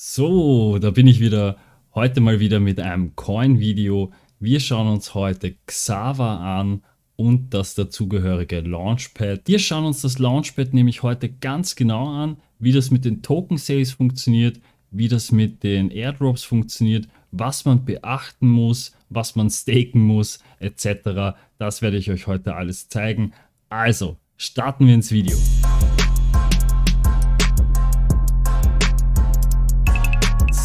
So, da bin ich wieder. Heute mal wieder mit einem Coin-Video. Wir schauen uns heute Xava an und das dazugehörige Launchpad. Wir schauen uns das Launchpad nämlich heute ganz genau an, wie das mit den Token-Sales funktioniert, wie das mit den Airdrops funktioniert, was man beachten muss, was man staken muss, etc. Das werde ich euch heute alles zeigen. Also, starten wir ins Video.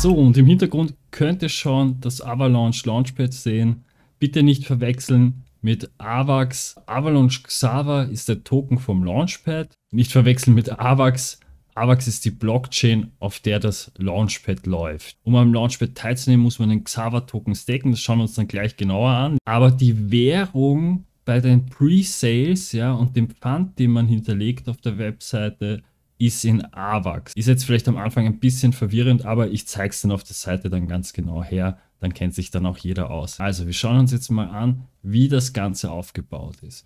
So, und im Hintergrund könnt ihr schon das Avalanche Launchpad sehen. Bitte nicht verwechseln mit AVAX. Avalanche Xava ist der Token vom Launchpad. Nicht verwechseln mit AVAX. AVAX ist die Blockchain, auf der das Launchpad läuft. Um am Launchpad teilzunehmen, muss man den Xava-Token staken. Das schauen wir uns dann gleich genauer an. Aber die Währung bei den Pre-Sales ja, und dem Pfand, den man hinterlegt auf der Webseite, ist in AWACS. Ist jetzt vielleicht am Anfang ein bisschen verwirrend, aber ich zeige es dann auf der Seite dann ganz genau her. Dann kennt sich dann auch jeder aus. Also wir schauen uns jetzt mal an, wie das Ganze aufgebaut ist.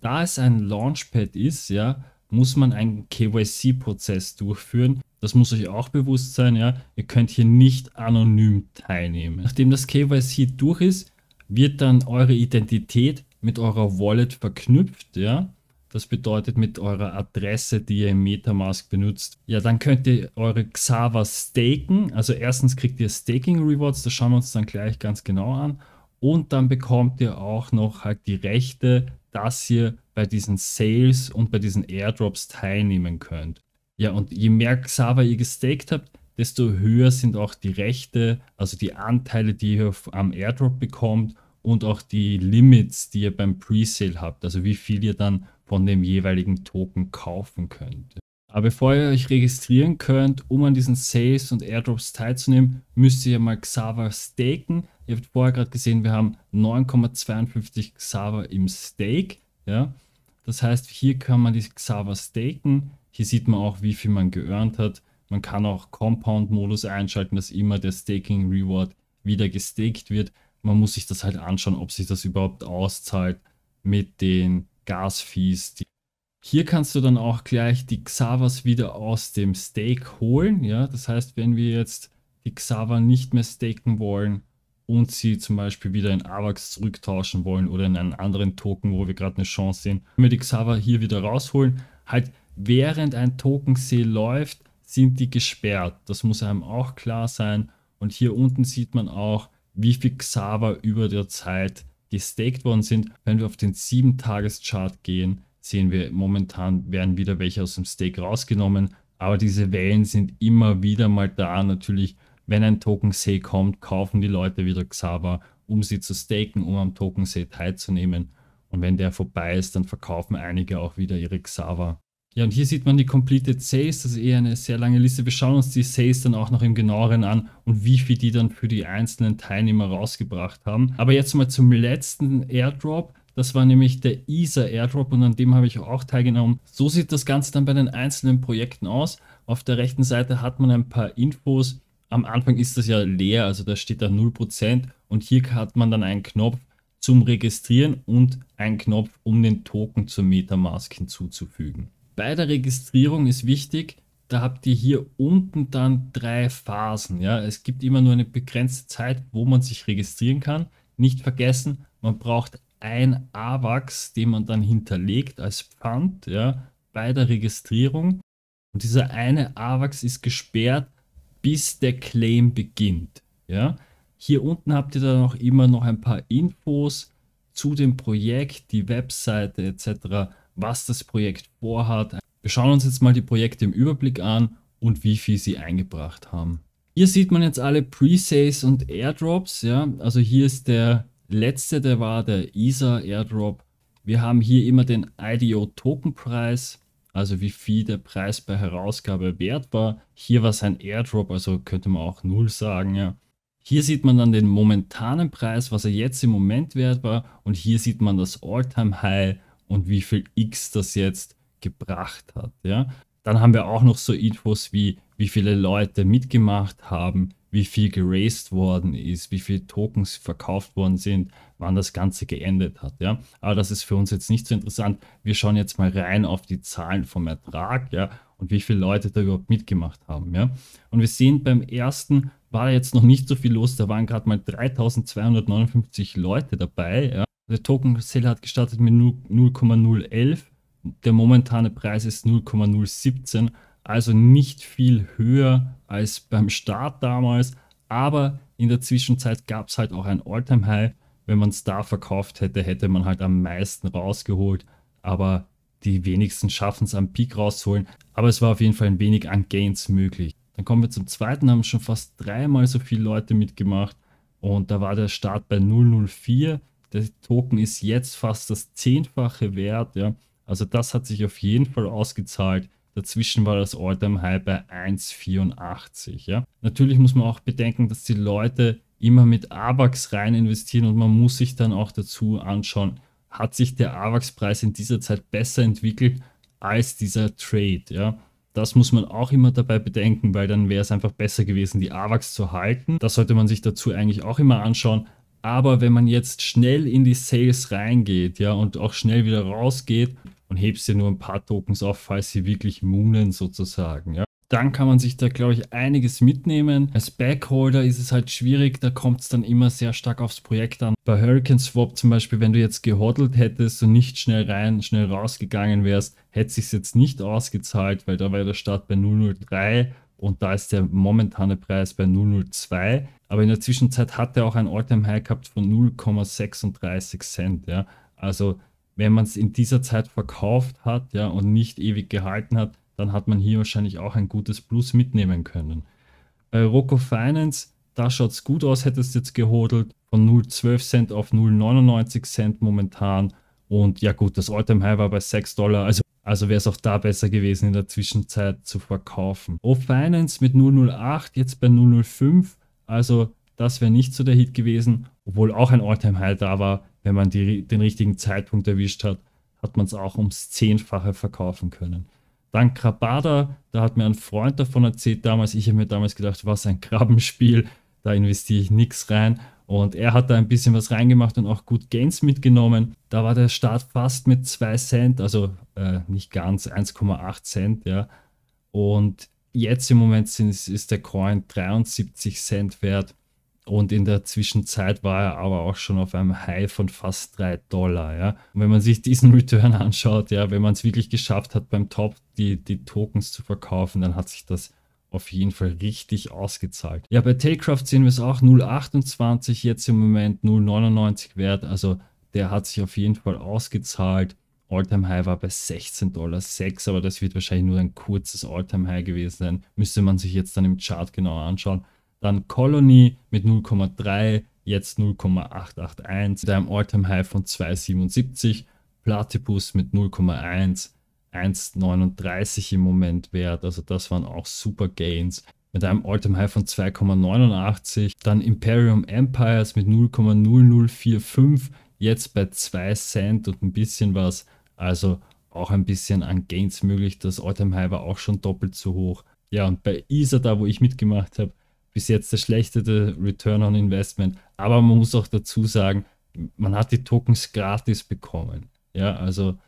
Da es ein Launchpad ist, ja, muss man einen KYC-Prozess durchführen. Das muss euch auch bewusst sein, ja. Ihr könnt hier nicht anonym teilnehmen. Nachdem das KYC durch ist, wird dann eure Identität mit eurer Wallet verknüpft, ja. Das bedeutet mit eurer Adresse, die ihr im Metamask benutzt. Ja, dann könnt ihr eure Xava staken. Also erstens kriegt ihr Staking Rewards, das schauen wir uns dann gleich ganz genau an. Und dann bekommt ihr auch noch halt die Rechte, dass ihr bei diesen Sales und bei diesen Airdrops teilnehmen könnt. Ja, und je mehr Xava ihr gestaked habt, desto höher sind auch die Rechte, also die Anteile, die ihr am Airdrop bekommt und auch die Limits, die ihr beim Presale habt, also wie viel ihr dann von dem jeweiligen Token kaufen könnt. Aber bevor ihr euch registrieren könnt, um an diesen Sales und Airdrops teilzunehmen, müsst ihr mal Xava staken. Ihr habt vorher gerade gesehen, wir haben 9,52 Xava im Stake. Ja? Das heißt, hier kann man die Xava staken. Hier sieht man auch, wie viel man geearnt hat. Man kann auch Compound-Modus einschalten, dass immer der Staking-Reward wieder gestaked wird man muss sich das halt anschauen, ob sich das überhaupt auszahlt mit den Gasfees. Hier kannst du dann auch gleich die Xavas wieder aus dem Stake holen. Ja? Das heißt, wenn wir jetzt die Xava nicht mehr staken wollen und sie zum Beispiel wieder in AVAX zurücktauschen wollen oder in einen anderen Token, wo wir gerade eine Chance sehen, wenn wir die Xava hier wieder rausholen, halt während ein Token See läuft, sind die gesperrt. Das muss einem auch klar sein. Und hier unten sieht man auch, wie viel Xaver über der Zeit gestaked worden sind. Wenn wir auf den 7-Tages-Chart gehen, sehen wir momentan werden wieder welche aus dem Stake rausgenommen. Aber diese Wellen sind immer wieder mal da. Natürlich, wenn ein Token Say kommt, kaufen die Leute wieder Xaver, um sie zu staken, um am Token Say teilzunehmen. Und wenn der vorbei ist, dann verkaufen einige auch wieder ihre Xaver. Ja, und hier sieht man die Completed Sales, das ist eher eine sehr lange Liste. Wir schauen uns die Sales dann auch noch im genaueren an und wie viel die dann für die einzelnen Teilnehmer rausgebracht haben. Aber jetzt mal zum letzten Airdrop. Das war nämlich der ESA Airdrop und an dem habe ich auch teilgenommen. So sieht das Ganze dann bei den einzelnen Projekten aus. Auf der rechten Seite hat man ein paar Infos. Am Anfang ist das ja leer, also da steht da 0% und hier hat man dann einen Knopf zum Registrieren und einen Knopf, um den Token zur Metamask hinzuzufügen. Bei der Registrierung ist wichtig, da habt ihr hier unten dann drei Phasen. Ja? Es gibt immer nur eine begrenzte Zeit, wo man sich registrieren kann. Nicht vergessen, man braucht ein AWAX, den man dann hinterlegt als Pfand ja, bei der Registrierung. Und dieser eine AWAX ist gesperrt, bis der Claim beginnt. Ja? Hier unten habt ihr dann auch immer noch ein paar Infos zu dem Projekt, die Webseite etc was das Projekt vorhat. Wir schauen uns jetzt mal die Projekte im Überblick an und wie viel sie eingebracht haben. Hier sieht man jetzt alle Presales und Airdrops. Ja? Also hier ist der letzte, der war der ESA Airdrop. Wir haben hier immer den IDO Token Preis, also wie viel der Preis bei Herausgabe wert war. Hier war es ein Airdrop, also könnte man auch null sagen. Ja? Hier sieht man dann den momentanen Preis, was er jetzt im Moment wert war. Und hier sieht man das All-Time-High und wie viel X das jetzt gebracht hat. Ja? Dann haben wir auch noch so Infos wie, wie viele Leute mitgemacht haben, wie viel geraced worden ist, wie viele Tokens verkauft worden sind, wann das Ganze geendet hat. Ja? Aber das ist für uns jetzt nicht so interessant. Wir schauen jetzt mal rein auf die Zahlen vom Ertrag ja? und wie viele Leute da überhaupt mitgemacht haben. Ja? Und wir sehen, beim ersten war jetzt noch nicht so viel los. Da waren gerade mal 3259 Leute dabei. Ja? Der Token Sale hat gestartet mit 0,011. Der momentane Preis ist 0,017, also nicht viel höher als beim Start damals. Aber in der Zwischenzeit gab es halt auch ein Alltime high Wenn man es da verkauft hätte, hätte man halt am meisten rausgeholt. Aber die wenigsten schaffen es am Peak rauszuholen. Aber es war auf jeden Fall ein wenig an Gains möglich. Dann kommen wir zum zweiten, haben schon fast dreimal so viele Leute mitgemacht. Und da war der Start bei 004. Der Token ist jetzt fast das zehnfache Wert, ja. Also das hat sich auf jeden Fall ausgezahlt. Dazwischen war das all time High bei 1,84, ja. Natürlich muss man auch bedenken, dass die Leute immer mit AVAX rein investieren und man muss sich dann auch dazu anschauen, hat sich der AVAX-Preis in dieser Zeit besser entwickelt als dieser Trade, ja. Das muss man auch immer dabei bedenken, weil dann wäre es einfach besser gewesen, die AVAX zu halten. Das sollte man sich dazu eigentlich auch immer anschauen. Aber wenn man jetzt schnell in die Sales reingeht, ja, und auch schnell wieder rausgeht und hebst dir nur ein paar Tokens auf, falls sie wirklich moonen sozusagen, ja. Dann kann man sich da, glaube ich, einiges mitnehmen. Als Backholder ist es halt schwierig, da kommt es dann immer sehr stark aufs Projekt an. Bei Hurricane Swap zum Beispiel, wenn du jetzt gehoddelt hättest und nicht schnell rein, schnell rausgegangen wärst, hätte es jetzt nicht ausgezahlt, weil da war der Start bei 003 und da ist der momentane Preis bei 002. Aber in der Zwischenzeit hat er auch ein Alltime high gehabt von 0,36 Cent. Ja? Also wenn man es in dieser Zeit verkauft hat ja, und nicht ewig gehalten hat, dann hat man hier wahrscheinlich auch ein gutes Plus mitnehmen können. Bei Rocco Finance, da schaut es gut aus, hättest jetzt gehodelt von 0,12 Cent auf 0,99 Cent momentan. Und ja gut, das Alltime High war bei 6 Dollar. Also also wäre es auch da besser gewesen, in der Zwischenzeit zu verkaufen. O-Finance oh, mit 008, jetzt bei 005. Also das wäre nicht so der Hit gewesen, obwohl auch ein All-Time-High da war. Wenn man die, den richtigen Zeitpunkt erwischt hat, hat man es auch ums Zehnfache verkaufen können. Dann Krabada, da hat mir ein Freund davon erzählt damals. Ich habe mir damals gedacht, was ein Krabbenspiel, da investiere ich nichts rein. Und er hat da ein bisschen was reingemacht und auch gut Gains mitgenommen. Da war der Start fast mit 2 Cent, also äh, nicht ganz 1,8 Cent, ja. Und jetzt im Moment sind, ist der Coin 73 Cent wert. Und in der Zwischenzeit war er aber auch schon auf einem High von fast 3 Dollar. Ja. Und wenn man sich diesen Return anschaut, ja, wenn man es wirklich geschafft hat, beim Top die, die Tokens zu verkaufen, dann hat sich das auf jeden Fall richtig ausgezahlt. Ja, bei Tailcraft sehen wir es auch 0,28, jetzt im Moment 0,99 wert. Also der hat sich auf jeden Fall ausgezahlt. Alltime High war bei 16,06 Dollar, aber das wird wahrscheinlich nur ein kurzes Alltime High gewesen sein. Müsste man sich jetzt dann im Chart genauer anschauen. Dann Colony mit 0,3, jetzt 0,881, mit einem Alltime High von 2,77. Platypus mit 0,1 1,39 im Moment wert. Also das waren auch super Gains. Mit einem all High von 2,89. Dann Imperium Empires mit 0,0045. Jetzt bei 2 Cent und ein bisschen was. Also auch ein bisschen an Gains möglich. Das all High war auch schon doppelt so hoch. Ja, und bei ISA, da wo ich mitgemacht habe, bis jetzt der schlechteste Return on Investment. Aber man muss auch dazu sagen, man hat die Tokens gratis bekommen. Ja, also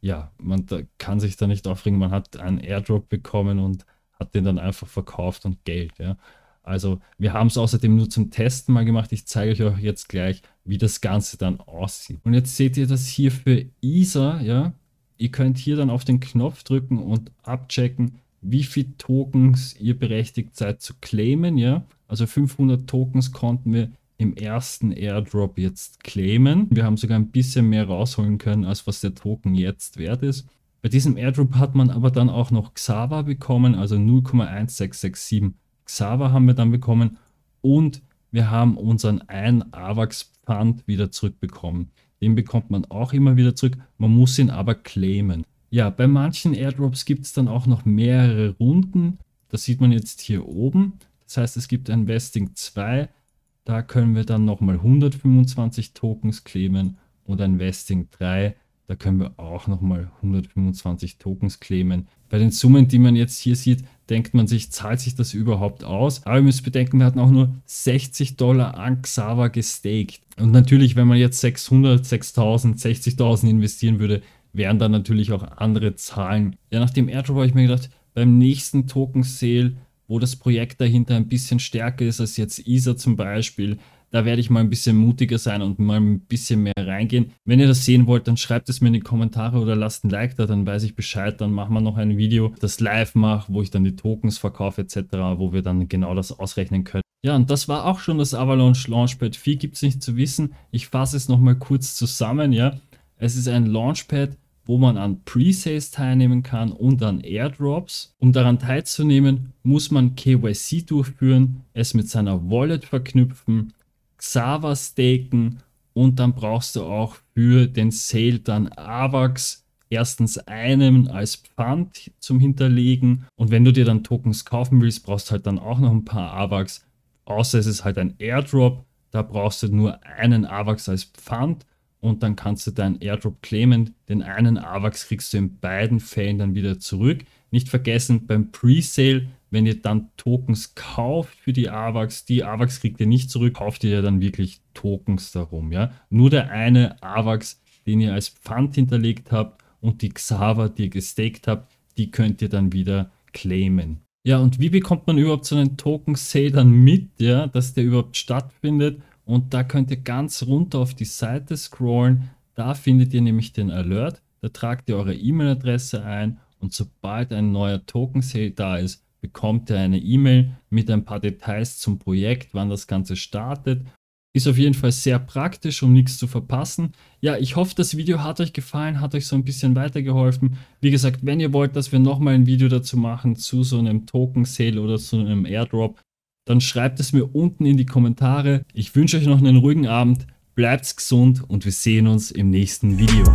ja, man kann sich da nicht aufregen, man hat einen Airdrop bekommen und hat den dann einfach verkauft und Geld, ja. Also wir haben es außerdem nur zum Testen mal gemacht. Ich zeige euch auch jetzt gleich, wie das Ganze dann aussieht. Und jetzt seht ihr das hier für ISA, ja. Ihr könnt hier dann auf den Knopf drücken und abchecken, wie viele Tokens ihr berechtigt seid zu claimen, ja. Also 500 Tokens konnten wir im ersten Airdrop jetzt claimen. Wir haben sogar ein bisschen mehr rausholen können, als was der Token jetzt wert ist. Bei diesem Airdrop hat man aber dann auch noch Xava bekommen, also 0,1667 Xava haben wir dann bekommen und wir haben unseren 1 AVAX Pfand wieder zurückbekommen. Den bekommt man auch immer wieder zurück, man muss ihn aber claimen. Ja, bei manchen Airdrops gibt es dann auch noch mehrere Runden. Das sieht man jetzt hier oben. Das heißt, es gibt ein Vesting 2, da können wir dann nochmal 125 Tokens claimen und ein Vesting 3, da können wir auch nochmal 125 Tokens claimen. Bei den Summen, die man jetzt hier sieht, denkt man sich, zahlt sich das überhaupt aus? Aber ihr müsst bedenken, wir hatten auch nur 60 Dollar an Xava gestaked. Und natürlich, wenn man jetzt 600, 6000, 60.000 investieren würde, wären dann natürlich auch andere Zahlen. Ja, nach dem Airdrop habe ich mir gedacht, beim nächsten Token Sale wo das Projekt dahinter ein bisschen stärker ist als jetzt ISA zum Beispiel. Da werde ich mal ein bisschen mutiger sein und mal ein bisschen mehr reingehen. Wenn ihr das sehen wollt, dann schreibt es mir in die Kommentare oder lasst ein Like da, dann weiß ich Bescheid. Dann machen wir noch ein Video, das live macht, wo ich dann die Tokens verkaufe etc., wo wir dann genau das ausrechnen können. Ja, und das war auch schon das Avalanche Launchpad. Viel gibt es nicht zu wissen. Ich fasse es nochmal kurz zusammen, ja. Es ist ein Launchpad, wo man an Pre-Sales teilnehmen kann und an Airdrops. Um daran teilzunehmen, muss man KYC durchführen, es mit seiner Wallet verknüpfen, Xava staken und dann brauchst du auch für den Sale dann AVAX erstens einen als Pfand zum Hinterlegen und wenn du dir dann Tokens kaufen willst, brauchst du halt dann auch noch ein paar AVAX, außer es ist halt ein Airdrop, da brauchst du nur einen AVAX als Pfand und dann kannst du deinen Airdrop claimen. Den einen AVAX kriegst du in beiden Fällen dann wieder zurück. Nicht vergessen, beim Presale, wenn ihr dann Tokens kauft für die AVAX, die AVAX kriegt ihr nicht zurück, kauft ihr ja dann wirklich Tokens darum. Ja? Nur der eine AVAX, den ihr als Pfand hinterlegt habt und die Xava, die ihr gestaked habt, die könnt ihr dann wieder claimen. Ja, und wie bekommt man überhaupt so einen Token Sale dann mit, ja, dass der überhaupt stattfindet und da könnt ihr ganz runter auf die Seite scrollen. Da findet ihr nämlich den Alert. Da tragt ihr eure E-Mail-Adresse ein und sobald ein neuer Token Sale da ist, bekommt ihr eine E-Mail mit ein paar Details zum Projekt, wann das Ganze startet. Ist auf jeden Fall sehr praktisch, um nichts zu verpassen. Ja, ich hoffe, das Video hat euch gefallen, hat euch so ein bisschen weitergeholfen. Wie gesagt, wenn ihr wollt, dass wir nochmal ein Video dazu machen zu so einem Token Sale oder zu einem Airdrop, dann schreibt es mir unten in die Kommentare. Ich wünsche euch noch einen ruhigen Abend, bleibt gesund und wir sehen uns im nächsten Video.